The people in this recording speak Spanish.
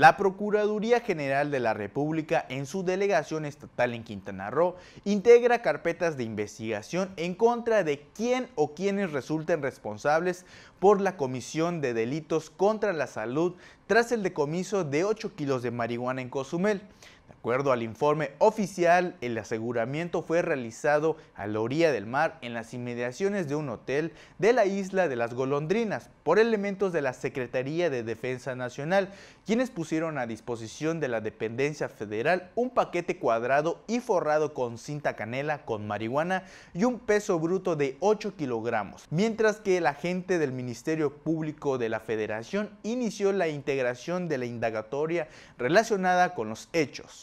La Procuraduría General de la República en su delegación estatal en Quintana Roo integra carpetas de investigación en contra de quién o quienes resulten responsables por la comisión de delitos contra la salud tras el decomiso de 8 kilos de marihuana en Cozumel. De acuerdo al informe oficial, el aseguramiento fue realizado a la orilla del mar en las inmediaciones de un hotel de la isla de las Golondrinas por elementos de la Secretaría de Defensa Nacional, quienes pusieron a disposición de la dependencia federal un paquete cuadrado y forrado con cinta canela con marihuana y un peso bruto de 8 kilogramos, mientras que el agente del Ministerio Público de la Federación inició la integración de la indagatoria relacionada con los hechos.